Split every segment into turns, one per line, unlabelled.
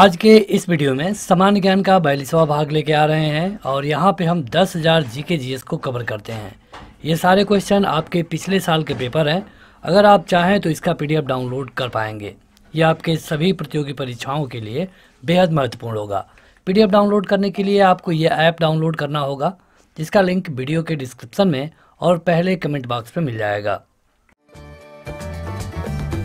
आज के इस वीडियो में सामान्य ज्ञान का बयालीसवा भाग लेके आ रहे हैं और यहाँ पे हम दस हज़ार जी के जी एस को कवर करते हैं ये सारे क्वेश्चन आपके पिछले साल के पेपर हैं अगर आप चाहें तो इसका पीडीएफ डाउनलोड कर पाएंगे ये आपके सभी प्रतियोगी परीक्षाओं के लिए बेहद महत्वपूर्ण होगा पीडीएफ डाउनलोड करने के लिए आपको यह ऐप डाउनलोड करना होगा जिसका लिंक वीडियो के डिस्क्रिप्सन में और पहले कमेंट बॉक्स में मिल जाएगा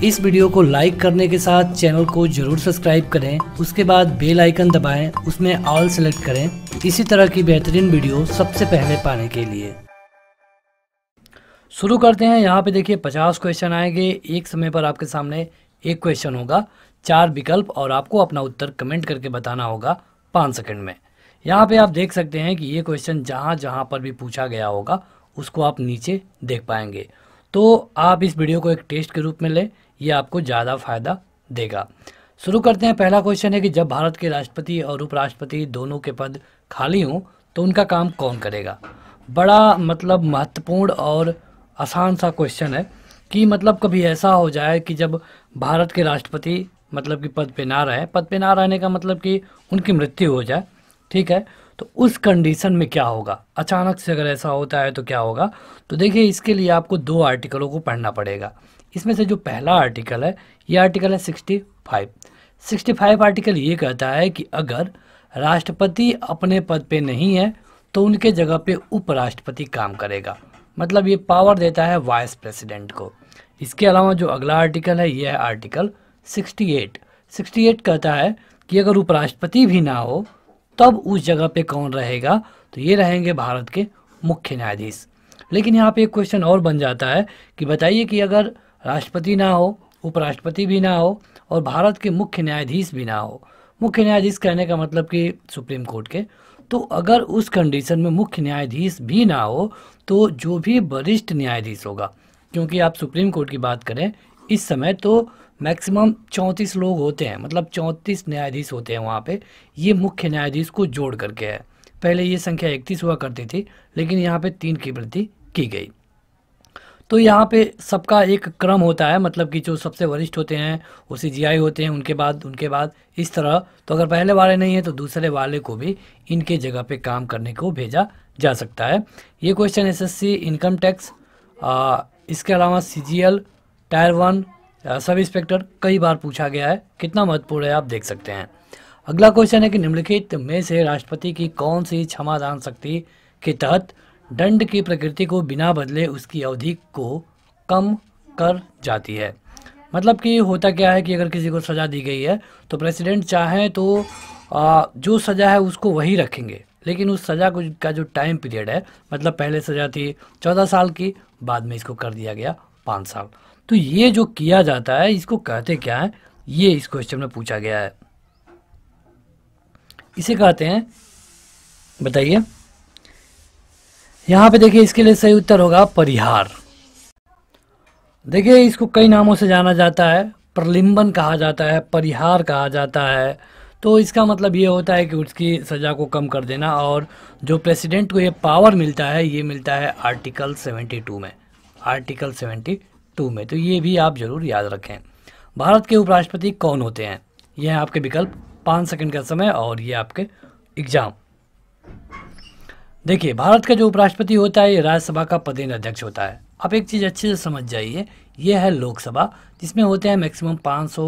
इस वीडियो को लाइक करने के साथ चैनल को जरूर सब्सक्राइब करें उसके बाद बेल आइकन दबाएं उसमें ऑल सेलेक्ट करें इसी तरह की बेहतरीन वीडियो सबसे पहले पाने के लिए शुरू करते हैं यहाँ पे देखिए 50 क्वेश्चन आएंगे एक समय पर आपके सामने एक क्वेश्चन होगा चार विकल्प और आपको अपना उत्तर कमेंट करके बताना होगा पाँच सेकेंड में यहाँ पे आप देख सकते हैं कि ये क्वेश्चन जहाँ जहाँ पर भी पूछा गया होगा उसको आप नीचे देख पाएंगे तो आप इस वीडियो को एक टेस्ट के रूप में लें ये आपको ज़्यादा फ़ायदा देगा शुरू करते हैं पहला क्वेश्चन है कि जब भारत के राष्ट्रपति और उपराष्ट्रपति दोनों के पद खाली हों तो उनका काम कौन करेगा बड़ा मतलब महत्वपूर्ण और आसान सा क्वेश्चन है कि मतलब कभी ऐसा हो जाए कि जब भारत के राष्ट्रपति मतलब कि पद पे ना रहे पद पे ना रहने का मतलब कि उनकी मृत्यु हो जाए ठीक है तो उस कंडीशन में क्या होगा अचानक से अगर ऐसा होता है तो क्या होगा तो देखिए इसके लिए आपको दो आर्टिकलों को पढ़ना पड़ेगा इसमें से जो पहला आर्टिकल है ये आर्टिकल है sixty five sixty five article ये कहता है कि अगर राष्ट्रपति अपने पद पे नहीं है तो उनके जगह पे उपराष्ट्रपति काम करेगा मतलब ये पावर देता है वाइस प्रेसिडेंट को इसके अलावा जो अगला आर्टिकल है ये है आर्टिकल 68 68 कहता है कि अगर उपराष्ट्रपति भी ना हो तब उस जगह पे कौन रहेगा तो ये रहेंगे भारत के मुख्य न्यायाधीश लेकिन यहाँ पे एक क्वेश्चन और बन जाता है कि बताइए कि अगर राष्ट्रपति ना हो उपराष्ट्रपति भी ना हो और भारत के मुख्य न्यायाधीश भी ना हो मुख्य न्यायाधीश कहने का मतलब कि सुप्रीम कोर्ट के तो अगर उस कंडीशन में मुख्य न्यायाधीश भी ना हो तो जो भी वरिष्ठ न्यायाधीश होगा क्योंकि आप सुप्रीम कोर्ट की बात करें इस समय तो मैक्सिमम चौंतीस लोग होते हैं मतलब चौंतीस न्यायाधीश होते हैं वहाँ पे ये मुख्य न्यायाधीश को जोड़ करके है पहले ये संख्या इकतीस हुआ करती थी लेकिन यहाँ पे तीन की वृद्धि की गई तो यहाँ पे सबका एक क्रम होता है मतलब कि जो सबसे वरिष्ठ होते हैं वो सी जी आई होते हैं उनके बाद उनके बाद इस तरह तो अगर पहले वाले नहीं है तो दूसरे वाले को भी इनके जगह पे काम करने को भेजा जा सकता है ये क्वेश्चन एसएससी इनकम टैक्स इसके अलावा C G L tier one sub inspector कई बार पूछा गया है कितना महत्वपूर्ण है आप देख सकते हैं अगला क्वेश्चन है कि निम्नलिखित में से राष्ट्रपति की कौन सी क्षमादान शक्ति के तहत दंड की प्रकृति को बिना बदले उसकी अवधि को कम कर जाती है मतलब कि होता क्या है कि अगर किसी को सज़ा दी गई है तो प्रेसिडेंट चाहें तो आ, जो सज़ा है उसको वही रखेंगे लेकिन उस सज़ा को का जो टाइम पीरियड है मतलब पहले सज़ा थी चौदह साल की बाद में इसको कर दिया गया पाँच साल तो ये जो किया जाता है इसको कहते क्या है ये इस क्वेश्चन में पूछा गया है इसे कहते हैं बताइए यहाँ पे देखिए इसके लिए सही उत्तर होगा परिहार देखिए इसको कई नामों से जाना जाता है प्रलिम्बन कहा जाता है परिहार कहा जाता है तो इसका मतलब ये होता है कि उसकी सज़ा को कम कर देना और जो प्रेसिडेंट को ये पावर मिलता है ये मिलता है आर्टिकल 72 में आर्टिकल 72 में तो ये भी आप ज़रूर याद रखें भारत के उपराष्ट्रपति कौन होते हैं ये हैं आपके विकल्प पाँच सेकंड का समय और ये आपके एग्ज़ाम देखिए भारत का जो उपराष्ट्रपति होता है ये राज्यसभा का पदेन अध्यक्ष होता है आप एक चीज़ अच्छे से समझ जाइए ये है लोकसभा जिसमें होते हैं मैक्सिमम पाँच सौ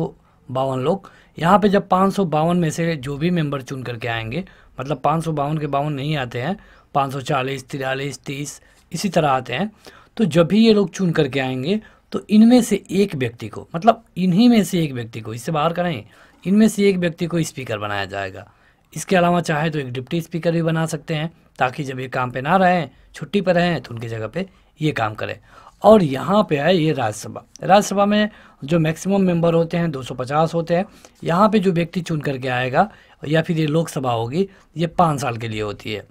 बावन लोग यहाँ पे जब पाँच सौ बावन में से जो भी मेंबर चुन करके आएंगे मतलब पाँच सौ बावन के बावन नहीं आते हैं पाँच सौ चालीस तिरालीस तीस इसी तरह आते हैं तो जब भी ये लोग चुन करके आएंगे तो इनमें से एक व्यक्ति को मतलब इन्हीं में से एक व्यक्ति को इससे बाहर करें इनमें से एक व्यक्ति को स्पीकर बनाया जाएगा इसके अलावा चाहे तो एक डिप्टी स्पीकर भी बना सकते हैं ताकि जब ये काम पे ना रहें छुट्टी पर रहें तो उनकी जगह पे ये काम करें और यहाँ पे है ये राज्यसभा राज्यसभा में जो मैक्सिमम मेंबर होते हैं 250 होते हैं यहाँ पे जो व्यक्ति चुन करके आएगा या फिर ये लोकसभा होगी ये पाँच साल के लिए होती है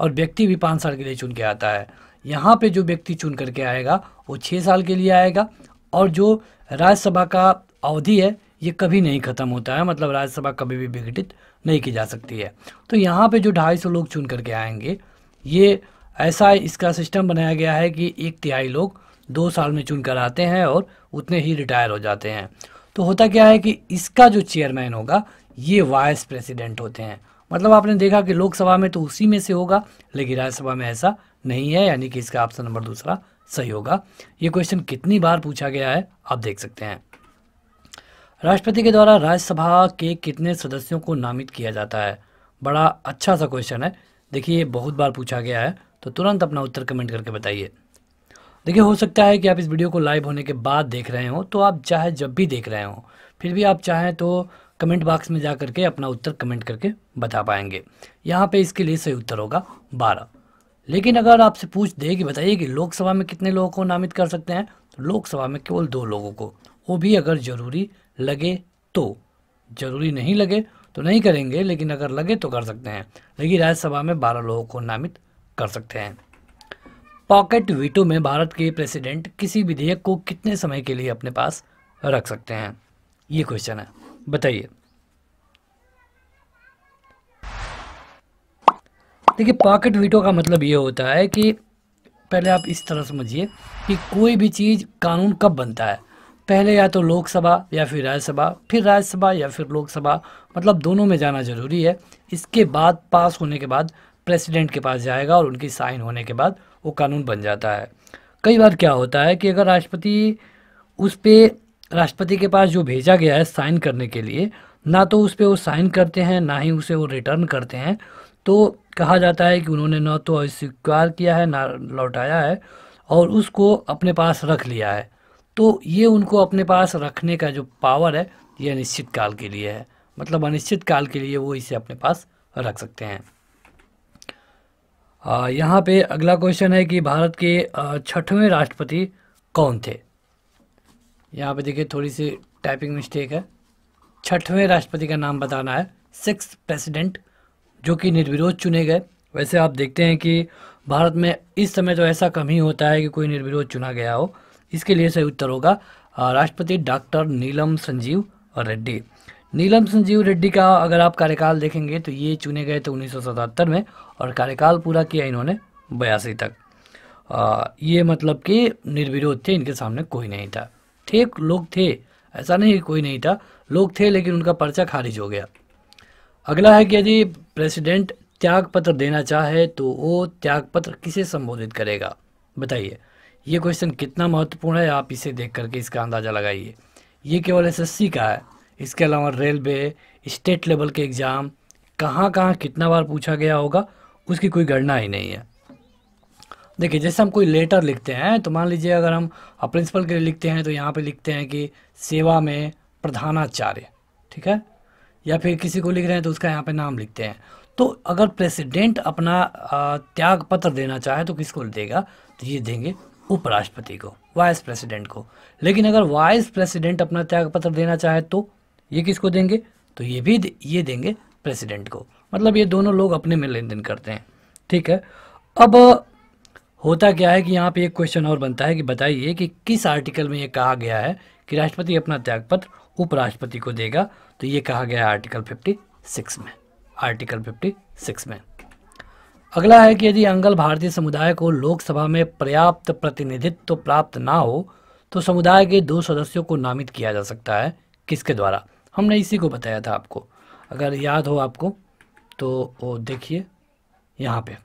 और व्यक्ति भी पाँच साल के लिए चुन के आता है यहाँ पर जो व्यक्ति चुन करके आएगा वो छः साल के लिए आएगा और जो राज्यसभा का अवधि है ये कभी नहीं ख़त्म होता है मतलब राज्यसभा कभी भी विघटित नहीं की जा सकती है तो यहाँ पे जो ढाई सौ लोग चुन करके आएंगे ये ऐसा इसका सिस्टम बनाया गया है कि एक तिहाई लोग दो साल में चुन कर आते हैं और उतने ही रिटायर हो जाते हैं तो होता क्या है कि इसका जो चेयरमैन होगा ये वाइस प्रेसिडेंट होते हैं मतलब आपने देखा कि लोकसभा में तो उसी में से होगा लेकिन राज्यसभा में ऐसा नहीं है यानी कि इसका ऑप्शन नंबर दूसरा सही होगा ये क्वेश्चन कितनी बार पूछा गया है आप देख सकते हैं राष्ट्रपति के द्वारा राज्यसभा के कितने सदस्यों को नामित किया जाता है बड़ा अच्छा सा क्वेश्चन है देखिए बहुत बार पूछा गया है तो तुरंत अपना उत्तर कमेंट करके बताइए देखिए हो सकता है कि आप इस वीडियो को लाइव होने के बाद देख रहे हो तो आप चाहे जब भी देख रहे हो फिर भी आप चाहें तो कमेंट बॉक्स में जा करके अपना उत्तर कमेंट करके बता पाएंगे यहाँ पे इसके लिए सही उत्तर होगा बारह लेकिन अगर आपसे पूछ दे कि बताइए कि लोकसभा में कितने लोगों को नामित कर सकते हैं तो लोकसभा में केवल दो लोगों को वो भी अगर ज़रूरी लगे तो ज़रूरी नहीं लगे तो नहीं करेंगे लेकिन अगर लगे तो कर सकते हैं लेकिन राज्यसभा में बारह लोगों को नामित कर सकते हैं पॉकेट वीटो में भारत के प्रेसिडेंट किसी विधेयक को कितने समय के लिए अपने पास रख सकते हैं ये क्वेश्चन है बताइए देखिए पॉकेट वीटो का मतलब ये होता है कि पहले आप इस तरह समझिए कि कोई भी चीज़ कानून कब बनता है पहले या तो लोकसभा या फिर राज्यसभा फिर राज्यसभा या फिर लोकसभा मतलब दोनों में जाना ज़रूरी है इसके बाद पास होने के बाद प्रेसिडेंट के पास जाएगा और उनकी साइन होने के बाद वो कानून बन जाता है कई बार क्या होता है कि अगर राष्ट्रपति उस पर राष्ट्रपति के पास जो भेजा गया है साइन करने के लिए ना तो उस पर वो साइन करते हैं ना ही उसे वो रिटर्न करते हैं तो कहा जाता है कि उन्होंने न तो अस्वीकार किया है ना लौटाया है और उसको अपने पास रख लिया है तो ये उनको अपने पास रखने का जो पावर है ये अनिश्चित काल के लिए है मतलब अनिश्चित काल के लिए वो इसे अपने पास रख सकते हैं यहाँ पे अगला क्वेश्चन है कि भारत के छठवें राष्ट्रपति कौन थे यहाँ पे देखिए थोड़ी सी टाइपिंग मिस्टेक है छठवें राष्ट्रपति का नाम बताना है सिक्स प्रेसिडेंट जो कि निर्विरोध चुने गए वैसे आप देखते हैं कि भारत में इस समय तो ऐसा कम ही होता है कि कोई निर्विरोध चुना गया हो इसके लिए सही उत्तर होगा राष्ट्रपति डॉक्टर नीलम संजीव रेड्डी नीलम संजीव रेड्डी का अगर आप कार्यकाल देखेंगे तो ये चुने गए थे उन्नीस में और कार्यकाल पूरा किया इन्होंने बयासी तक आ, ये मतलब कि निर्विरोध थे इनके सामने कोई नहीं था थे लोग थे ऐसा नहीं कोई नहीं था लोग थे लेकिन उनका पर्चा खारिज हो गया अगला है कि यदि प्रेसिडेंट त्यागपत्र देना चाहे तो वो त्यागपत्र किसे संबोधित करेगा बताइए ये क्वेश्चन कितना महत्वपूर्ण है आप इसे देख करके इसका अंदाज़ा लगाइए ये केवल एसएससी का है इसके अलावा रेलवे स्टेट लेवल के एग्ज़ाम कहाँ कहाँ कितना बार पूछा गया होगा उसकी कोई गणना ही नहीं है देखिए जैसे हम कोई लेटर लिखते हैं तो मान लीजिए अगर हम प्रिंसिपल के लिए लिखते हैं तो यहाँ पे लिखते हैं कि सेवा में प्रधानाचार्य ठीक है या फिर किसी को लिख रहे हैं तो उसका यहाँ पे नाम लिखते हैं तो अगर प्रेसिडेंट अपना त्याग पत्र देना चाहे तो किसको देगा तो ये देंगे उपराष्ट्रपति को वाइस प्रेसिडेंट को लेकिन अगर वाइस प्रेसिडेंट अपना त्याग पत्र देना चाहे तो ये किसको देंगे तो ये भी ये देंगे प्रेसिडेंट को मतलब ये दोनों लोग अपने में लेन देन करते हैं ठीक है अब होता क्या है कि यहाँ पे एक क्वेश्चन और बनता है कि बताइए कि किस आर्टिकल में ये कहा गया है कि राष्ट्रपति अपना त्यागपत्र उपराष्ट्रपति को देगा तो ये कहा गया है आर्टिकल 56 में आर्टिकल 56 में अगला है कि यदि अंगल भारतीय समुदाय को लोकसभा में पर्याप्त प्रतिनिधित्व तो प्राप्त ना हो तो समुदाय के दो सदस्यों को नामित किया जा सकता है किसके द्वारा हमने इसी को बताया था आपको अगर याद हो आपको तो देखिए यहाँ पे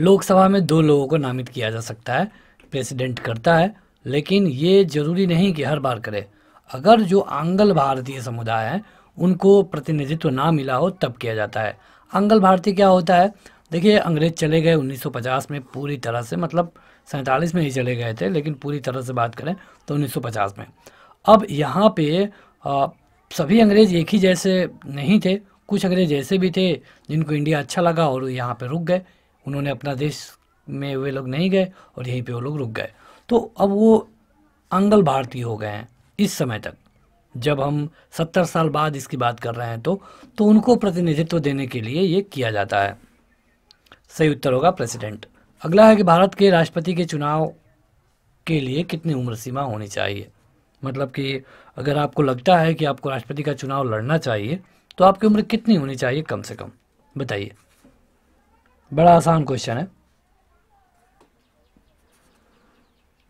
लोकसभा में दो लोगों को नामित किया जा सकता है प्रेसिडेंट करता है लेकिन ये जरूरी नहीं कि हर बार करे अगर जो आंगल भारतीय समुदाय है उनको प्रतिनिधित्व ना मिला हो तब किया जाता है आंगल भारतीय क्या होता है देखिए अंग्रेज चले गए 1950 में पूरी तरह से मतलब सैंतालीस में ही चले गए थे लेकिन पूरी तरह से बात करें तो 1950 में अब यहाँ पे आ, सभी अंग्रेज एक ही जैसे नहीं थे कुछ अंग्रेज ऐसे भी थे जिनको इंडिया अच्छा लगा और यहाँ पे रुक गए उन्होंने अपना देश में वे लोग नहीं गए और यहीं पर वो लोग रुक गए तो अब वो अंगल भारतीय हो गए हैं इस समय तक जब हम सत्तर साल बाद इसकी बात कर रहे हैं तो तो उनको प्रतिनिधित्व देने के लिए ये किया जाता है सही उत्तर होगा प्रेसिडेंट अगला है कि भारत के राष्ट्रपति के चुनाव के लिए कितनी उम्र सीमा होनी चाहिए मतलब कि अगर आपको लगता है कि आपको राष्ट्रपति का चुनाव लड़ना चाहिए तो आपकी उम्र कितनी होनी चाहिए कम से कम बताइए बड़ा आसान क्वेश्चन है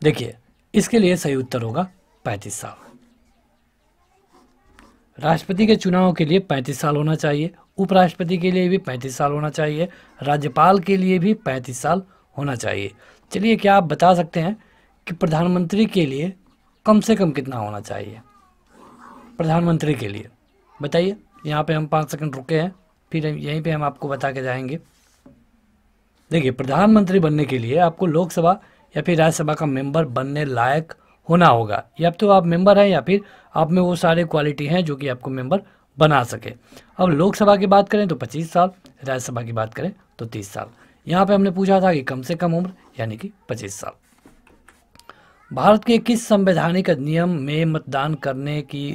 देखिए इसके लिए सही उत्तर होगा पैंतीस साल राष्ट्रपति के चुनाव के लिए 35 साल होना चाहिए उपराष्ट्रपति के लिए भी 35 साल होना चाहिए राज्यपाल के लिए भी 35 साल होना चाहिए चलिए क्या आप बता सकते हैं कि प्रधानमंत्री के लिए कम से कम कितना होना चाहिए प्रधानमंत्री के लिए बताइए यहाँ पे हम पाँच सेकंड रुके हैं फिर यहीं पे हम आपको बता के जाएंगे देखिए प्रधानमंत्री बनने के लिए आपको लोकसभा या फिर राज्यसभा का मेंबर बनने लायक होना होगा या तो आप मेंबर हैं या फिर आप में वो सारे क्वालिटी हैं जो कि आपको मेंबर बना सके अब लोकसभा की बात करें तो 25 साल राज्यसभा की बात करें तो 30 साल यहाँ पे हमने पूछा था कि कम से कम उम्र यानी कि 25 साल भारत के किस संवैधानिक अधिनियम में मतदान करने की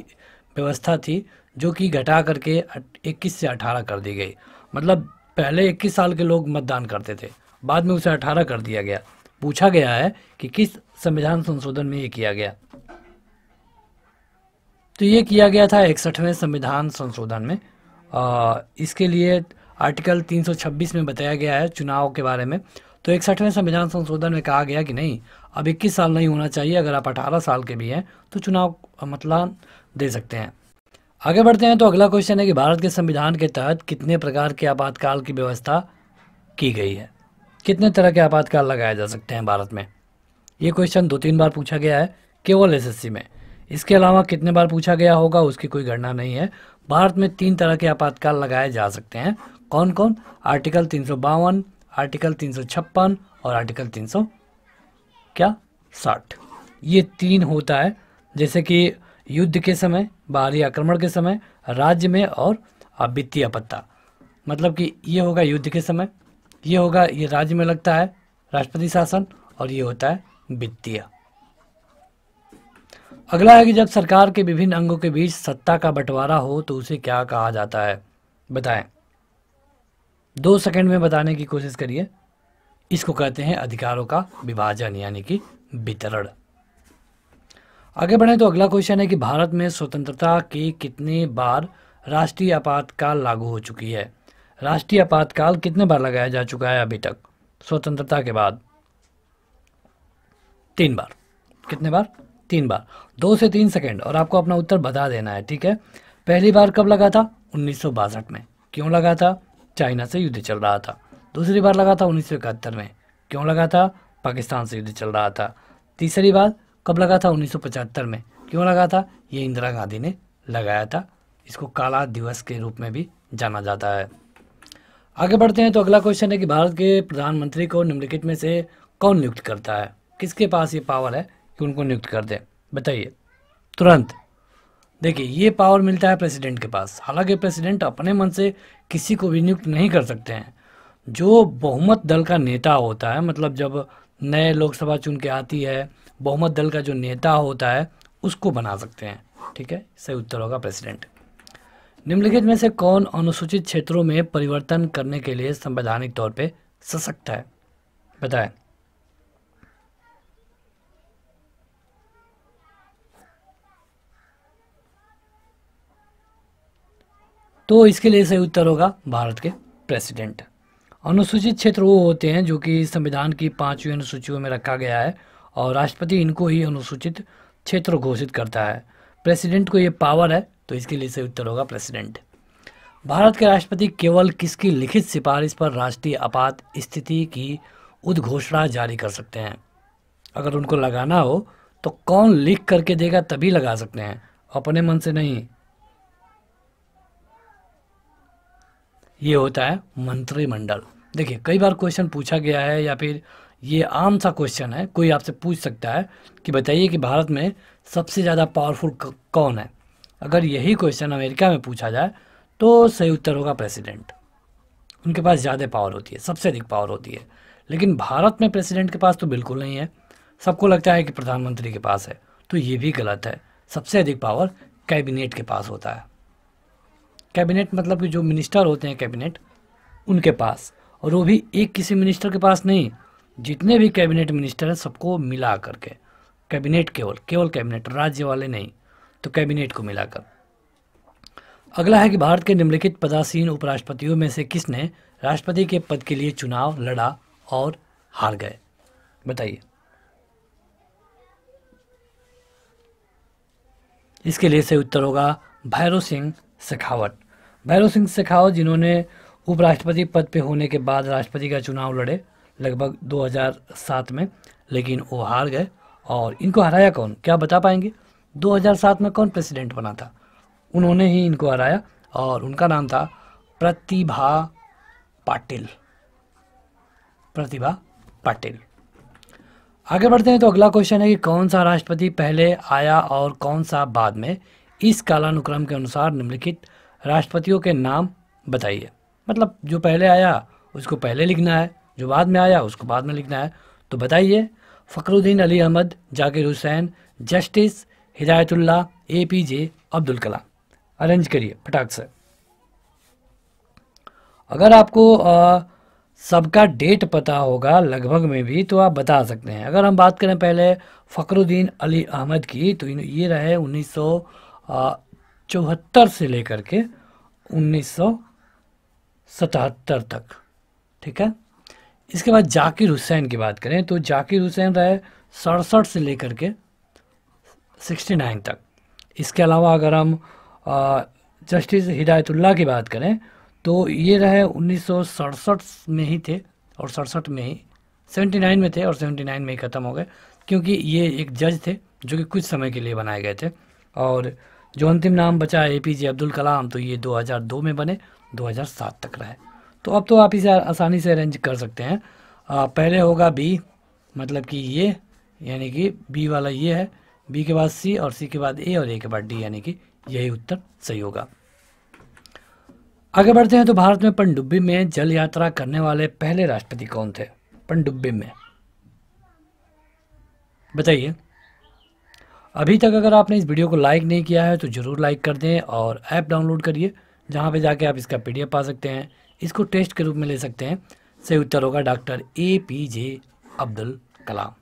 व्यवस्था थी जो कि घटा करके इक्कीस से अठारह कर दी गई मतलब पहले इक्कीस साल के लोग मतदान करते थे बाद में उसे अठारह कर दिया गया पूछा गया है कि किस संविधान संशोधन में ये किया गया तो ये किया गया था इकसठवें संविधान संशोधन में आ, इसके लिए आर्टिकल 326 में बताया गया है चुनाव के बारे में तो इकसठवें संविधान संशोधन में कहा गया कि नहीं अब 21 साल नहीं होना चाहिए अगर आप 18 साल के भी हैं तो चुनाव मतलब दे सकते हैं आगे बढ़ते हैं तो अगला क्वेश्चन है कि भारत के संविधान के तहत कितने प्रकार के आपातकाल की व्यवस्था की गई है कितने तरह के आपातकाल लगाए जा सकते हैं भारत में ये क्वेश्चन दो तीन बार पूछा गया है केवल एसएससी में इसके अलावा कितने बार पूछा गया होगा उसकी कोई गणना नहीं है भारत में तीन तरह के आपातकाल लगाए जा सकते हैं कौन कौन आर्टिकल तीन आर्टिकल तीन और आर्टिकल तीन क्या साठ ये तीन होता है जैसे कि युद्ध के समय बाहरी आक्रमण के समय राज्य में और वित्तीय आपत्ता मतलब कि ये होगा युद्ध के समय ये होगा ये राज्य में लगता है राष्ट्रपति शासन और ये होता है वित्तीय अगला है कि जब सरकार के विभिन्न अंगों के बीच सत्ता का बंटवारा हो तो उसे क्या कहा जाता है बताएं दो सेकंड में बताने की कोशिश करिए इसको कहते हैं अधिकारों का विभाजन यानी कि वितरण आगे बढ़े तो अगला क्वेश्चन है कि भारत में स्वतंत्रता के कितने बार राष्ट्रीय आपातकाल लागू हो चुकी है राष्ट्रीय आपातकाल कितने बार लगाया जा चुका है अभी तक स्वतंत्रता के बाद तीन बार कितने बार तीन बार दो से तीन सेकेंड और आपको अपना उत्तर बता देना है ठीक है पहली बार कब लगा था उन्नीस में क्यों लगा था चाइना से युद्ध चल रहा था दूसरी बार लगा था उन्नीस में क्यों लगा था पाकिस्तान से युद्ध चल रहा था तीसरी बार कब लगा था उन्नीस में क्यों लगा था ये इंदिरा गांधी ने लगाया था इसको काला दिवस के रूप में भी जाना जाता है आगे बढ़ते हैं तो अगला क्वेश्चन है कि भारत के प्रधानमंत्री को निम्नलिखित में से कौन नियुक्त करता है किसके पास ये पावर है कि उनको नियुक्त कर दें बताइए तुरंत देखिए ये पावर मिलता है प्रेसिडेंट के पास हालांकि प्रेसिडेंट अपने मन से किसी को भी नियुक्त नहीं कर सकते हैं जो बहुमत दल का नेता होता है मतलब जब नए लोकसभा चुन के आती है बहुमत दल का जो नेता होता है उसको बना सकते हैं ठीक है सही उत्तर होगा प्रेसिडेंट निम्नलिखित में से कौन अनुसूचित क्षेत्रों में परिवर्तन करने के लिए संवैधानिक तौर पर सशक्त है बताएं तो इसके लिए सही उत्तर होगा भारत के प्रेसिडेंट अनुसूचित क्षेत्र वो होते हैं जो कि संविधान की पाँचवीं अनुसूचियों में रखा गया है और राष्ट्रपति इनको ही अनुसूचित क्षेत्र घोषित करता है प्रेसिडेंट को ये पावर है तो इसके लिए सही उत्तर होगा प्रेसिडेंट भारत के राष्ट्रपति केवल किसकी लिखित सिफारिश पर राष्ट्रीय आपात स्थिति की उद्घोषणा जारी कर सकते हैं अगर उनको लगाना हो तो कौन लिख करके देगा तभी लगा सकते हैं अपने मन से नहीं ये होता है मंत्रिमंडल देखिए कई बार क्वेश्चन पूछा गया है या फिर ये आम सा क्वेश्चन है कोई आपसे पूछ सकता है कि बताइए कि भारत में सबसे ज़्यादा पावरफुल कौन है अगर यही क्वेश्चन अमेरिका में पूछा जाए तो सही उत्तर होगा प्रेसिडेंट उनके पास ज़्यादा पावर होती है सबसे अधिक पावर होती है लेकिन भारत में प्रेसिडेंट के पास तो बिल्कुल नहीं है सबको लगता है कि प्रधानमंत्री के पास है तो ये भी गलत है सबसे अधिक पावर कैबिनेट के पास होता है कैबिनेट मतलब कि जो मिनिस्टर होते हैं कैबिनेट उनके पास और वो भी एक किसी मिनिस्टर के पास नहीं जितने भी कैबिनेट मिनिस्टर हैं सबको मिला करके कैबिनेट केवल केवल कैबिनेट राज्य वाले नहीं तो कैबिनेट को मिलाकर अगला है कि भारत के निम्नलिखित पदासीन उपराष्ट्रपतियों में से किसने राष्ट्रपति के पद के लिए चुनाव लड़ा और हार गए बताइए इसके लिए से उत्तर होगा भैरव सिंह शेखावत भैरव सिंह शेखावत जिन्होंने उपराष्ट्रपति पद पे होने के बाद राष्ट्रपति का चुनाव लड़े लगभग 2007 में लेकिन वो हार गए और इनको हराया कौन क्या बता पाएंगे 2007 में कौन प्रेसिडेंट बना था उन्होंने ही इनको हराया और उनका नाम था प्रतिभा पाटिल प्रतिभा पाटिल आगे बढ़ते हैं तो अगला क्वेश्चन है कि कौन सा राष्ट्रपति पहले आया और कौन सा बाद में इस कालानुक्रम के अनुसार निम्नलिखित राष्ट्रपतियों के नाम बताइए मतलब जो पहले आया उसको पहले लिखना है जो बाद में आया उसको बाद में लिखना है तो बताइए Fakhruddin Ali Ahmed Zakir Hussain justice Hidayatullah A P J Abdul Kalam arrange करिए फटाक से अगर आपको सबका डेट पता होगा लगभग में भी तो आप बता सकते हैं अगर हम बात करें पहले फ़खरुद्दीन अली अहमद की तो ये रहे उन्नीस सौ चौहत्तर से लेकर के उन्नीस तक ठीक है इसके बाद जाकिर हुसैन की बात करें तो जाकिर हुसैन रहे सड़सठ से लेकर के 69 तक इसके अलावा अगर हम जस्टिस हिदायतुल्ला की बात करें तो ये रहे उन्नीस में ही थे और सड़सठ में ही 79 में थे और 79 में ही ख़त्म हो गए क्योंकि ये एक जज थे जो कि कुछ समय के लिए बनाए गए थे और जो अंतिम नाम बचा ए पी जे अब्दुल कलाम तो ये 2002 में बने 2007 तक रहे तो अब तो आप इसे आसानी से अरेंज कर सकते हैं आ, पहले होगा बी मतलब कि ये यानी कि बी वाला ये है बी के बाद सी और सी के बाद ए और ए के बाद डी यानी कि यही उत्तर सही होगा आगे बढ़ते हैं तो भारत में पनडुब्बी में जल यात्रा करने वाले पहले राष्ट्रपति कौन थे पनडुब्बी में बताइए अभी तक अगर आपने इस वीडियो को लाइक नहीं किया है तो ज़रूर लाइक कर दें और ऐप डाउनलोड करिए जहाँ पे जाके आप इसका पी पा सकते हैं इसको टेस्ट के रूप में ले सकते हैं सही उत्तर होगा doctor A P J Abdul Kalam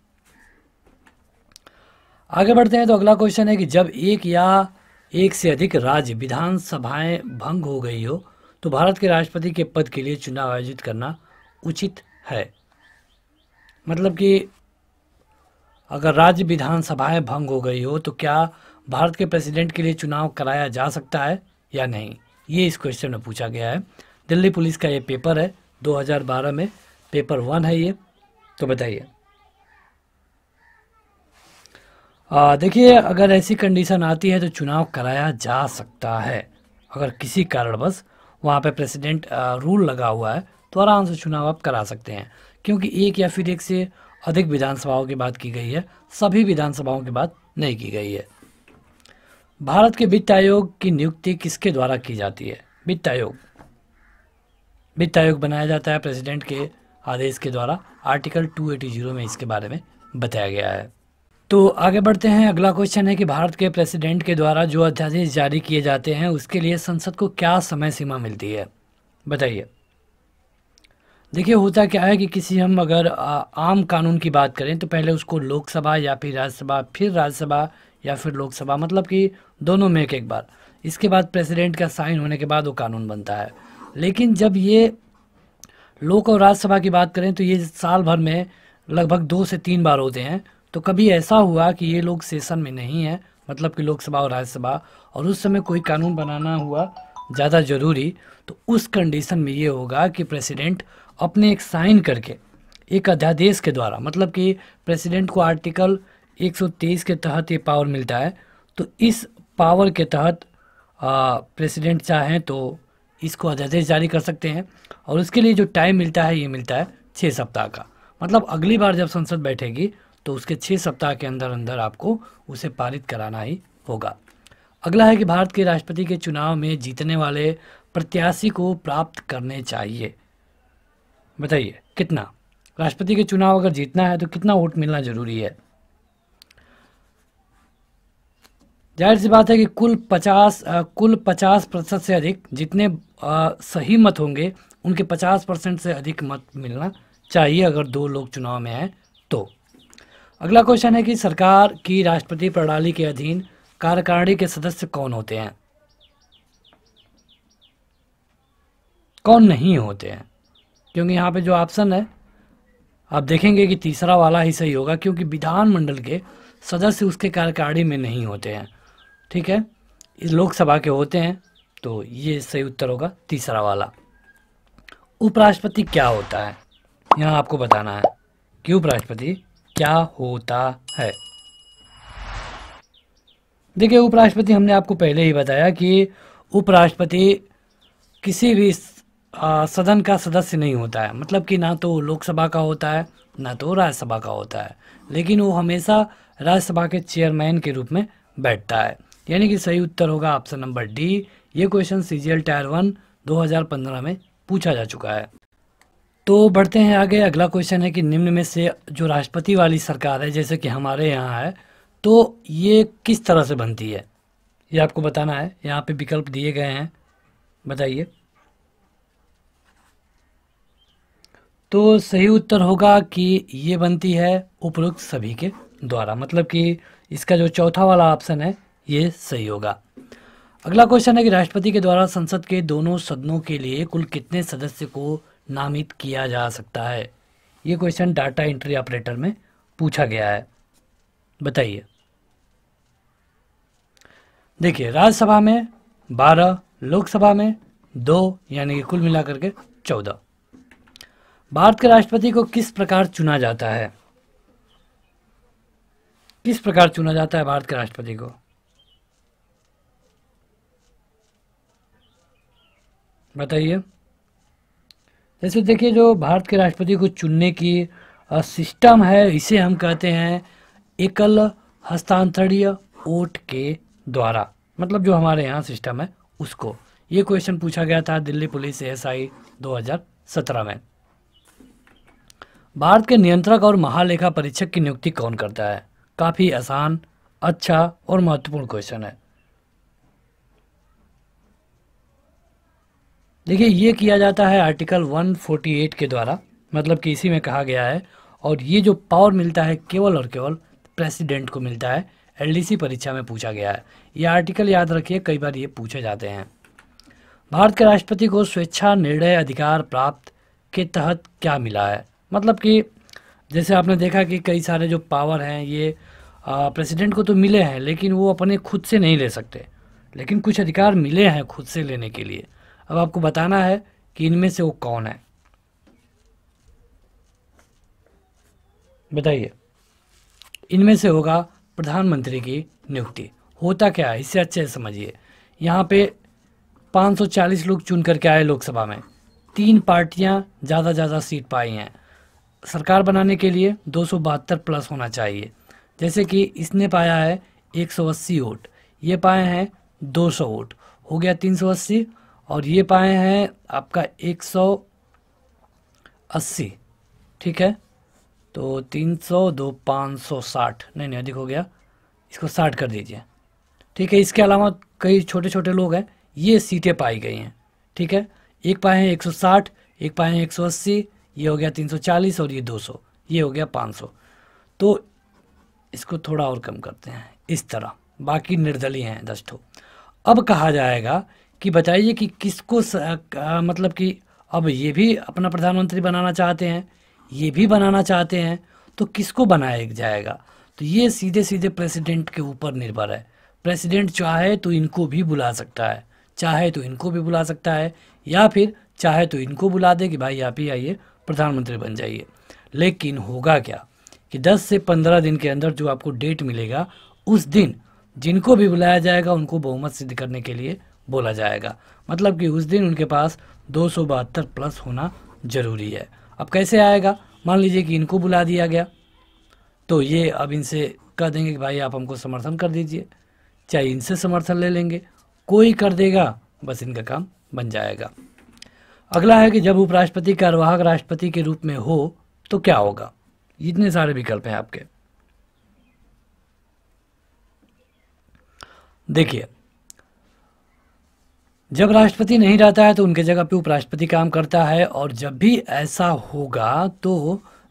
आगे बढ़ते हैं तो अगला क्वेश्चन है कि जब एक या एक से अधिक राज्य विधानसभाएं भंग हो गई हो तो भारत के राष्ट्रपति के पद के लिए चुनाव आयोजित करना उचित है मतलब कि अगर राज्य विधानसभाएं भंग हो गई हो तो क्या भारत के प्रेसिडेंट के लिए चुनाव कराया जा सकता है या नहीं ये इस क्वेश्चन में पूछा गया है दिल्ली पुलिस का ये पेपर है 2012 में पेपर वन है ये तो बताइए देखिए अगर ऐसी कंडीशन आती है तो चुनाव कराया जा सकता है अगर किसी कारणवश वहाँ पे प्रेसिडेंट रूल लगा हुआ है तो आराम से चुनाव आप करा सकते हैं क्योंकि एक या फिर एक से अधिक विधानसभाओं की बात की गई है सभी विधानसभाओं की बात नहीं की गई है भारत के वित्त आयोग की नियुक्ति किसके द्वारा की जाती है वित्त आयोग वित्त आयोग बनाया जाता है प्रेसिडेंट के आदेश के द्वारा आर्टिकल 280 में इसके बारे में बताया गया है तो आगे बढ़ते हैं अगला क्वेश्चन है कि भारत के प्रेसिडेंट के द्वारा जो अध्यादेश जारी किए जाते हैं उसके लिए संसद को क्या समय सीमा मिलती है बताइए देखिए होता क्या है कि किसी हम अगर आम कानून की बात करें तो पहले उसको लोकसभा या फिर राज्यसभा फिर राज्यसभा या फिर लोकसभा मतलब कि दोनों में एक एक बार इसके बाद प्रेसिडेंट का साइन होने के बाद वो कानून बनता है लेकिन जब ये लोक और राज्यसभा की बात करें तो ये साल भर में लगभग दो से तीन बार होते हैं तो कभी ऐसा हुआ कि ये लोग सेशन में नहीं है मतलब कि लोकसभा और राज्यसभा और उस समय कोई कानून बनाना हुआ ज़्यादा ज़रूरी तो उस कंडीशन में ये होगा कि प्रेसिडेंट अपने एक साइन करके एक अध्यादेश के द्वारा मतलब कि प्रेसिडेंट को आर्टिकल 123 के तहत ये पावर मिलता है तो इस पावर के तहत प्रेसिडेंट चाहें तो इसको अध्यादेश जारी कर सकते हैं और उसके लिए जो टाइम मिलता है ये मिलता है छः सप्ताह का मतलब अगली बार जब संसद बैठेगी तो उसके छः सप्ताह के अंदर अंदर आपको उसे पारित कराना ही होगा अगला है कि भारत के राष्ट्रपति के चुनाव में जीतने वाले प्रत्याशी को प्राप्त करने चाहिए बताइए कितना राष्ट्रपति के चुनाव अगर जीतना है तो कितना वोट मिलना जरूरी है जाहिर सी बात है कि कुल पचास आ, कुल पचास प्रतिशत से अधिक जितने आ, सही मत होंगे उनके पचास परसेंट से अधिक मत मिलना चाहिए अगर दो लोग चुनाव में हैं तो अगला क्वेश्चन है कि सरकार की राष्ट्रपति प्रणाली के अधीन कार्यकारिणी के सदस्य कौन होते हैं कौन नहीं होते हैं क्योंकि यहाँ पे जो ऑप्शन है आप देखेंगे कि तीसरा वाला ही सही होगा क्योंकि विधानमंडल के सदस्य उसके कार्यकारिणी में नहीं होते हैं ठीक है लोकसभा के होते हैं तो ये सही उत्तर होगा तीसरा वाला उपराष्ट्रपति क्या होता है यहाँ आपको बताना है कि उपराष्ट्रपति क्या होता है देखिए उपराष्ट्रपति हमने आपको पहले ही बताया कि उपराष्ट्रपति किसी भी सदन का सदस्य नहीं होता है मतलब कि ना तो लोकसभा का होता है ना तो राज्यसभा का होता है लेकिन वो हमेशा राज्यसभा के चेयरमैन के रूप में बैठता है यानी कि सही उत्तर होगा ऑप्शन नंबर डी ये क्वेश्चन सी जी टायर वन 2015 में पूछा जा चुका है तो बढ़ते हैं आगे अगला क्वेश्चन है कि निम्न में से जो राष्ट्रपति वाली सरकार है जैसे कि हमारे यहाँ है तो ये किस तरह से बनती है ये आपको बताना है यहाँ पे विकल्प दिए गए हैं बताइए तो सही उत्तर होगा कि ये बनती है उपरोक्त सभी के द्वारा मतलब कि इसका जो चौथा वाला ऑप्शन है ये सही होगा अगला क्वेश्चन है कि राष्ट्रपति के द्वारा संसद के दोनों सदनों के लिए कुल कितने सदस्य को नामित किया जा सकता है ये क्वेश्चन डाटा एंट्री ऑपरेटर में पूछा गया है बताइए देखिए राज्यसभा में बारह लोकसभा में दो यानी कि कुल मिलाकर के चौदह भारत के राष्ट्रपति को किस प्रकार चुना जाता है किस प्रकार चुना जाता है भारत के राष्ट्रपति को बताइए जैसे देखिए जो भारत के राष्ट्रपति को चुनने की सिस्टम है इसे हम कहते हैं एकल हस्तांतरणीय वोट के द्वारा मतलब जो हमारे यहाँ सिस्टम है उसको ये क्वेश्चन पूछा गया था दिल्ली पुलिस एएसआई 2017 में भारत के नियंत्रक और महालेखा परीक्षक की नियुक्ति कौन करता है काफ़ी आसान अच्छा और महत्वपूर्ण क्वेश्चन है देखिए ये किया जाता है आर्टिकल 148 के द्वारा मतलब कि इसी में कहा गया है और ये जो पावर मिलता है केवल और केवल प्रेसिडेंट को मिलता है एलडीसी परीक्षा में पूछा गया है ये आर्टिकल याद रखिए कई बार ये पूछे जाते हैं भारत के राष्ट्रपति को स्वेच्छा निर्णय अधिकार प्राप्त के तहत क्या मिला है मतलब कि जैसे आपने देखा कि कई सारे जो पावर हैं ये प्रेसिडेंट को तो मिले हैं लेकिन वो अपने खुद से नहीं ले सकते लेकिन कुछ अधिकार मिले हैं खुद से लेने के लिए अब आपको बताना है कि इनमें से वो कौन है बताइए इनमें से होगा प्रधानमंत्री की नियुक्ति होता क्या है इससे अच्छे से समझिए यहाँ पे 540 लोग चुन करके आए लोकसभा में तीन पार्टियाँ ज़्यादा ज़्यादा सीट पाई हैं सरकार बनाने के लिए दो प्लस होना चाहिए जैसे कि इसने पाया है 180 वोट ये पाए हैं 200 वोट हो गया 380 और ये पाए हैं आपका 180 ठीक है तो तीन सौ दो पाँच सौ साठ नहीं नहीं अधिक हो गया इसको साठ कर दीजिए ठीक है इसके अलावा कई छोटे छोटे लोग हैं ये सीटें पाई गई हैं ठीक है एक पाए हैं एक सौ साठ एक पाए हैं एक सौ अस्सी ये हो गया तीन सौ चालीस और ये दो सौ ये हो गया पाँच सौ तो इसको थोड़ा और कम करते हैं इस तरह बाकी निर्दलीय हैं दस ठो अब कहा जाएगा कि बताइए कि किसको मतलब कि अब ये भी अपना प्रधानमंत्री बनाना चाहते हैं ये भी बनाना चाहते हैं तो किसको बनाया जाएगा तो ये सीधे सीधे प्रेसिडेंट के ऊपर निर्भर है प्रेसिडेंट चाहे तो इनको भी बुला सकता है चाहे तो इनको भी बुला सकता है या फिर चाहे तो इनको बुला दे कि भाई आप ही आइए प्रधानमंत्री बन जाइए लेकिन होगा क्या कि 10 से 15 दिन के अंदर जो आपको डेट मिलेगा उस दिन जिनको भी बुलाया जाएगा उनको बहुमत सिद्ध करने के लिए बोला जाएगा मतलब कि उस दिन उनके पास दो प्लस होना ज़रूरी है अब कैसे आएगा मान लीजिए कि इनको बुला दिया गया तो ये अब इनसे कह देंगे कि भाई आप हमको समर्थन कर दीजिए चाहे इनसे समर्थन ले लेंगे कोई कर देगा बस इनका काम बन जाएगा अगला है कि जब उपराष्ट्रपति कार्यवाहक राष्ट्रपति के रूप में हो तो क्या होगा इतने सारे विकल्प हैं आपके देखिए जब राष्ट्रपति नहीं रहता है तो उनके जगह पे उपराष्ट्रपति काम करता है और जब भी ऐसा होगा तो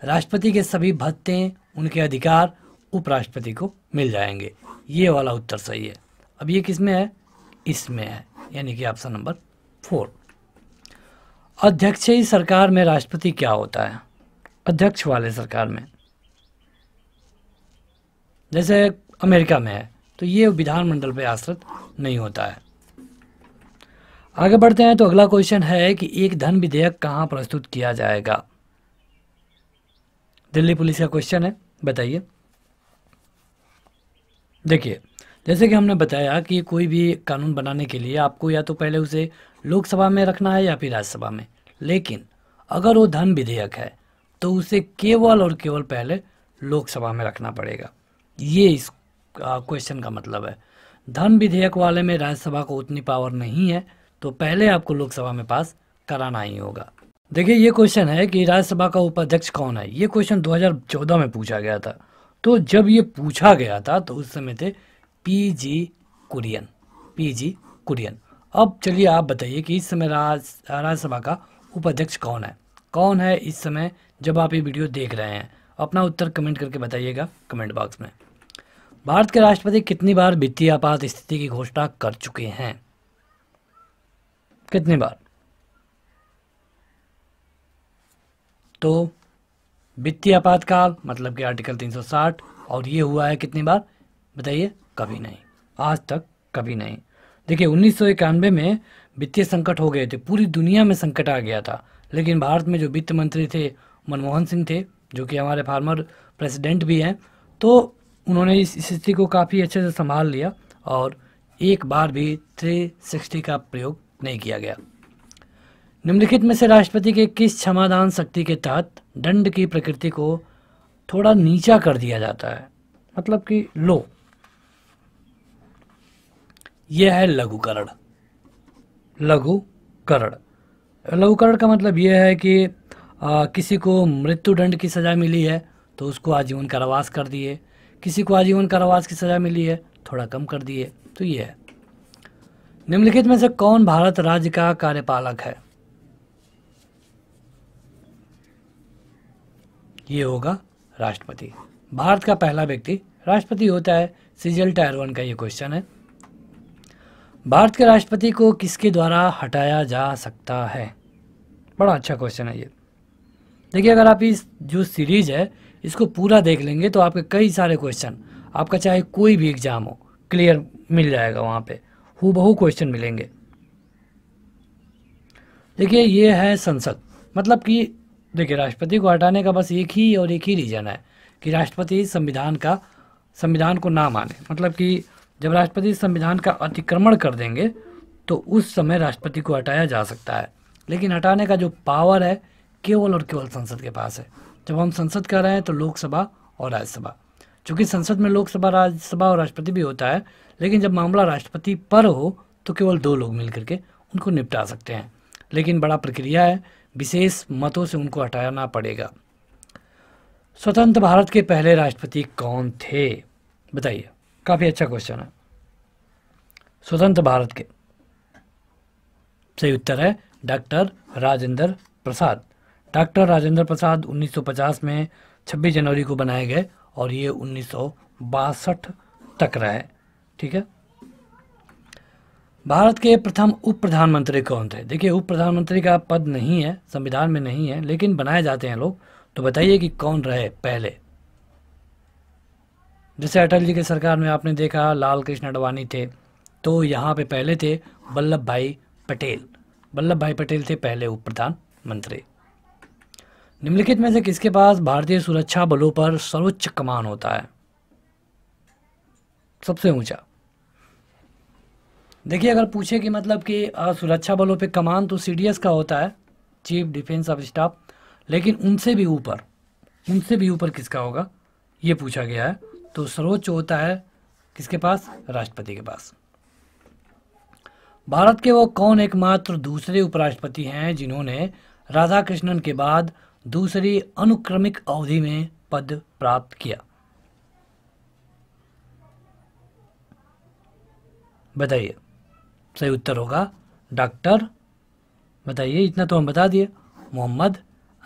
राष्ट्रपति के सभी भत्ते उनके अधिकार उपराष्ट्रपति को मिल जाएंगे ये वाला उत्तर सही है अब ये किस में है इसमें है यानी कि ऑप्शन नंबर फोर अध्यक्ष सरकार में राष्ट्रपति क्या होता है अध्यक्ष वाले सरकार में जैसे अमेरिका में है तो ये विधानमंडल पर आश्रित नहीं होता है आगे बढ़ते हैं तो अगला क्वेश्चन है कि एक धन विधेयक कहाँ प्रस्तुत किया जाएगा दिल्ली पुलिस का क्वेश्चन है बताइए देखिए जैसे कि हमने बताया कि कोई भी कानून बनाने के लिए आपको या तो पहले उसे लोकसभा में रखना है या फिर राज्यसभा में लेकिन अगर वो धन विधेयक है तो उसे केवल और केवल पहले लोकसभा में रखना पड़ेगा ये इस क्वेश्चन का मतलब है धन विधेयक वाले में राज्यसभा को उतनी पावर नहीं है तो पहले आपको लोकसभा में पास कराना ही होगा देखिए ये क्वेश्चन है कि राज्यसभा का उपाध्यक्ष कौन है ये क्वेश्चन 2014 में पूछा गया था तो जब ये पूछा गया था तो उस समय थे P G Kurien P G Kurien अब चलिए आप बताइए कि इस समय राज राज्यसभा का उपाध्यक्ष कौन है कौन है इस समय जब आप ये वीडियो देख रहे हैं अपना उत्तर कमेंट करके बताइएगा कमेंट बॉक्स में भारत के राष्ट्रपति कितनी बार वित्तीय आपात स्थिति की घोषणा कर चुके हैं कितनी बार तो वित्तीय आपातकाल मतलब कि आर्टिकल 360 और ये हुआ है कितनी बार बताइए कभी नहीं आज तक कभी नहीं देखिए उन्नीस में वित्तीय संकट हो गए थे पूरी दुनिया में संकट आ गया था लेकिन भारत में जो वित्त मंत्री थे मनमोहन सिंह थे जो कि हमारे फार्मर प्रेसिडेंट भी हैं तो उन्होंने इस स्थिति को काफ़ी अच्छे से संभाल लिया और एक बार भी 360 का प्रयोग नहीं किया गया निम्नलिखित में से राष्ट्रपति के किस क्षमादान शक्ति के तहत दंड की प्रकृति को थोड़ा नीचा कर दिया जाता है मतलब कि लो यह है लघुकरण लघुकरण लघुकरण का मतलब यह है कि आ, किसी को मृत्युदंड की सज़ा मिली है तो उसको आजीवन कारावास कर दिए किसी को आजीवन कारावास की सज़ा मिली है थोड़ा कम कर दिए तो यह है निम्नलिखित में से कौन भारत राज्य का कार्यपालक है ये होगा राष्ट्रपति भारत का पहला व्यक्ति राष्ट्रपति होता है सीजल टायरवन का ये क्वेश्चन है भारत के राष्ट्रपति को किसके द्वारा हटाया जा सकता है बड़ा अच्छा क्वेश्चन है ये देखिए अगर आप इस जो सीरीज है इसको पूरा देख लेंगे तो आपके कई सारे क्वेश्चन आपका चाहे कोई भी एग्जाम हो क्लियर मिल जाएगा वहाँ पर हूबहू क्वेश्चन मिलेंगे देखिए ये है संसद मतलब कि देखिए राष्ट्रपति को हटाने का बस एक ही और एक ही रीज़न है कि राष्ट्रपति संविधान का संविधान को ना माने मतलब कि जब राष्ट्रपति संविधान का अतिक्रमण कर देंगे तो उस समय राष्ट्रपति को हटाया जा सकता है लेकिन हटाने का जो पावर है केवल और केवल संसद के पास है जब हम संसद कह रहे हैं तो लोकसभा और राज्यसभा चूँकि संसद में लोकसभा राज्यसभा और राष्ट्रपति भी होता है लेकिन जब मामला राष्ट्रपति पर हो तो केवल दो लोग मिलकर के उनको निपटा सकते हैं लेकिन बड़ा प्रक्रिया है विशेष मतों से उनको हटाना पड़ेगा स्वतंत्र भारत के पहले राष्ट्रपति कौन थे बताइए काफ़ी अच्छा क्वेश्चन है स्वतंत्र भारत के सही उत्तर है डॉक्टर राजेंद्र प्रसाद डॉक्टर राजेंद्र प्रसाद 1950 में 26 जनवरी को बनाए गए और ये उन्नीस तक रहे ठीक है भारत के प्रथम उप प्रधानमंत्री कौन थे देखिए उप प्रधानमंत्री का पद नहीं है संविधान में नहीं है लेकिन बनाए जाते हैं लोग तो बताइए कि कौन रहे पहले जैसे अटल जी की सरकार में आपने देखा लाल कृष्ण अडवाणी थे तो यहाँ पे पहले थे वल्लभ भाई पटेल वल्लभ भाई पटेल थे पहले उप प्रधानमंत्री निम्नलिखित में से किसके पास भारतीय सुरक्षा बलों पर सर्वोच्च कमान होता है सबसे ऊंचा देखिए अगर पूछे कि मतलब कि सुरक्षा बलों पे कमान तो सीडीएस का होता है चीफ डिफेंस ऑफ स्टाफ लेकिन उनसे भी ऊपर उनसे भी ऊपर किसका होगा ये पूछा गया है तो सर्वोच्च होता है किसके पास राष्ट्रपति के पास भारत के वो कौन एकमात्र दूसरे उपराष्ट्रपति हैं जिन्होंने राधाकृष्णन के बाद दूसरी अनुक्रमिक अवधि में पद प्राप्त किया बताइए सही उत्तर होगा डॉक्टर बताइए इतना तो हम बता दिए मोहम्मद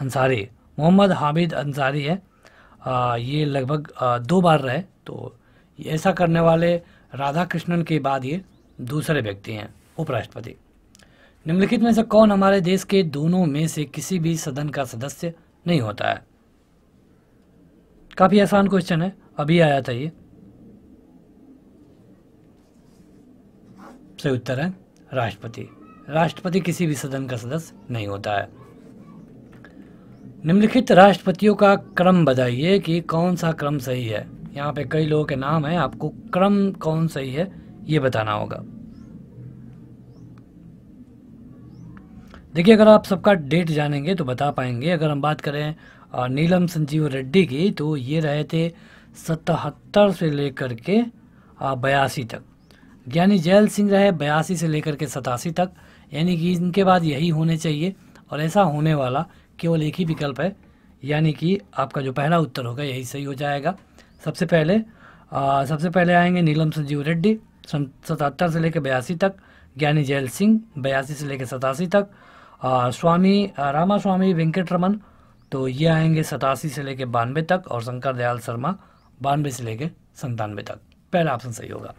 अंसारी मोहम्मद हामिद अंसारी है आ, ये लगभग दो बार रहे तो ऐसा करने वाले राधा कृष्णन के बाद ये दूसरे व्यक्ति हैं उपराष्ट्रपति निम्नलिखित में से कौन हमारे देश के दोनों में से किसी भी सदन का सदस्य नहीं होता है काफ़ी आसान क्वेश्चन है अभी आया था ये सही उत्तर है राष्ट्रपति राष्ट्रपति किसी भी सदन का सदस्य नहीं होता है निम्नलिखित राष्ट्रपतियों का क्रम बताइए कि कौन सा क्रम सही है यहाँ पे कई लोगों के नाम है आपको क्रम कौन सही है ये बताना होगा देखिए अगर आप सबका डेट जानेंगे तो बता पाएंगे अगर हम बात करें नीलम संजीव रेड्डी की तो ये रहे थे सतहत्तर से लेकर के बयासी तक ज्ञानी जयल सिंह रहे बयासी से लेकर के सतासी तक यानी कि इनके बाद यही होने चाहिए और ऐसा होने वाला केवल एक ही विकल्प है यानी कि आपका जो पहला उत्तर होगा यही सही हो जाएगा सबसे पहले आ, सबसे पहले आएंगे नीलम संजीव रेड्डी सतहत्तर से लेकर बयासी तक ज्ञानी जयल सिंह बयासी से लेकर सतासी तक आ, स्वामी रामा स्वामी वेंकट रमन तो ये आएंगे सतासी से लेकर बानवे तक और शंकर दयाल शर्मा बानवे से लेकर संतानवे तक पहला ऑप्शन सही होगा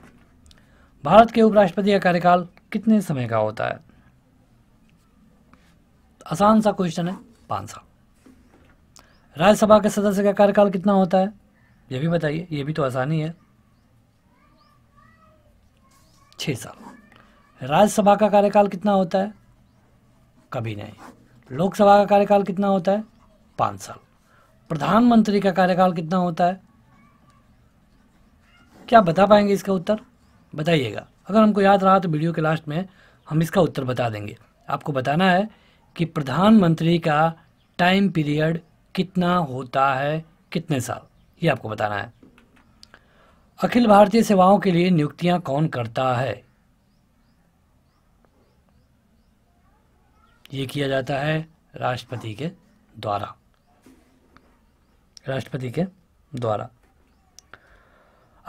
भारत के उपराष्ट्रपति का कार्यकाल कितने समय का होता है आसान सा क्वेश्चन है पाँच साल राज्यसभा के सदस्य का कार्यकाल कितना होता है ये भी बताइए ये भी तो आसानी है छः साल राज्यसभा का कार्यकाल कितना होता है कभी नहीं लोकसभा का कार्यकाल कितना होता है पाँच साल प्रधानमंत्री का कार्यकाल कितना होता है क्या बता पाएंगे इसका उत्तर बताइएगा अगर हमको याद रहा तो वीडियो के लास्ट में हम इसका उत्तर बता देंगे आपको बताना है कि प्रधानमंत्री का टाइम पीरियड कितना होता है कितने साल ये आपको बताना है अखिल भारतीय सेवाओं के लिए नियुक्तियां कौन करता है ये किया जाता है राष्ट्रपति के द्वारा राष्ट्रपति के द्वारा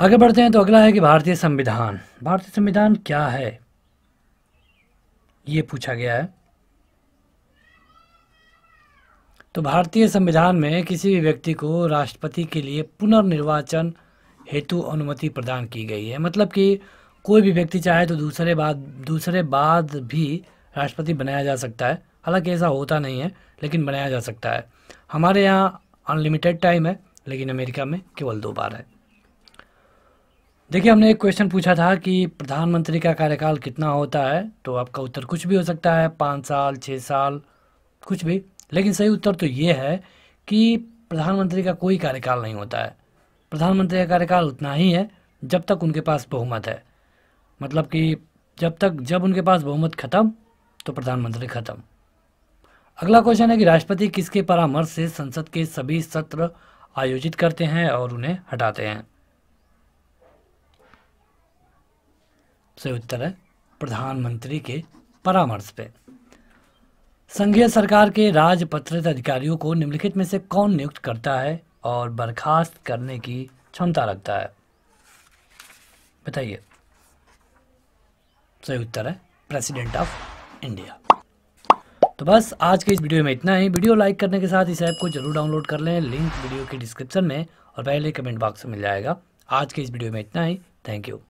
आगे बढ़ते हैं तो अगला है कि भारतीय संविधान भारतीय संविधान क्या है ये पूछा गया है तो भारतीय संविधान में किसी भी व्यक्ति को राष्ट्रपति के लिए पुनर्निर्वाचन हेतु अनुमति प्रदान की गई है मतलब कि कोई भी व्यक्ति चाहे तो दूसरे बाद दूसरे बाद भी राष्ट्रपति बनाया जा सकता है हालांकि ऐसा होता नहीं है लेकिन बनाया जा सकता है हमारे यहाँ अनलिमिटेड टाइम है लेकिन अमेरिका में केवल दो बार है देखिए हमने एक क्वेश्चन पूछा था कि प्रधानमंत्री का कार्यकाल कितना होता है तो आपका उत्तर कुछ भी हो सकता है पाँच साल छः साल कुछ भी लेकिन सही उत्तर तो ये है कि प्रधानमंत्री का कोई कार्यकाल नहीं होता है प्रधानमंत्री का कार्यकाल उतना ही है जब तक उनके पास बहुमत है मतलब कि जब तक जब उनके पास बहुमत खत्म तो प्रधानमंत्री खत्म अगला क्वेश्चन है कि राष्ट्रपति किसके परामर्श से संसद के सभी सत्र आयोजित करते हैं और उन्हें हटाते हैं से उत्तर है प्रधानमंत्री के परामर्श पे संघीय सरकार के राजपत्रित अधिकारियों को निम्नलिखित में से कौन नियुक्त करता है और बर्खास्त करने की क्षमता रखता है बताइए सही उत्तर है प्रेसिडेंट ऑफ इंडिया तो बस आज के इस वीडियो में इतना ही वीडियो लाइक करने के साथ इस ऐप को जरूर डाउनलोड कर लें लिंक वीडियो के डिस्क्रिप्शन में और पहले कमेंट बॉक्स में मिल जाएगा आज के इस वीडियो में इतना ही थैंक यू